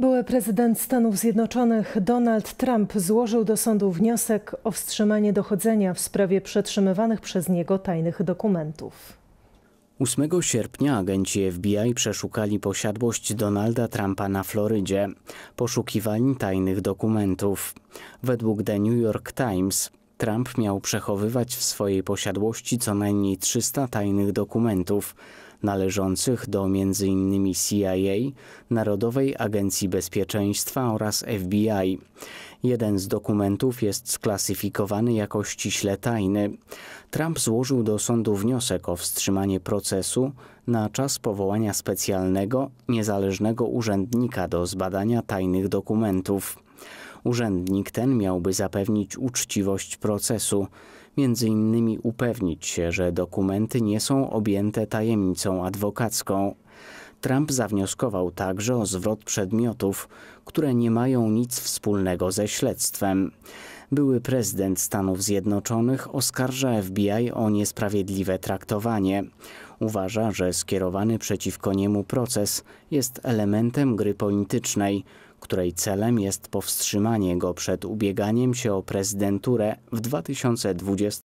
Były prezydent Stanów Zjednoczonych Donald Trump złożył do sądu wniosek o wstrzymanie dochodzenia w sprawie przetrzymywanych przez niego tajnych dokumentów. 8 sierpnia agenci FBI przeszukali posiadłość Donalda Trumpa na Florydzie. Poszukiwali tajnych dokumentów. Według The New York Times Trump miał przechowywać w swojej posiadłości co najmniej 300 tajnych dokumentów należących do m.in. CIA, Narodowej Agencji Bezpieczeństwa oraz FBI. Jeden z dokumentów jest sklasyfikowany jako ściśle tajny. Trump złożył do sądu wniosek o wstrzymanie procesu na czas powołania specjalnego, niezależnego urzędnika do zbadania tajnych dokumentów. Urzędnik ten miałby zapewnić uczciwość procesu, między innymi upewnić się, że dokumenty nie są objęte tajemnicą adwokacką. Trump zawnioskował także o zwrot przedmiotów, które nie mają nic wspólnego ze śledztwem. Były prezydent Stanów Zjednoczonych oskarża FBI o niesprawiedliwe traktowanie. Uważa, że skierowany przeciwko niemu proces jest elementem gry politycznej, której celem jest powstrzymanie go przed ubieganiem się o prezydenturę w 2020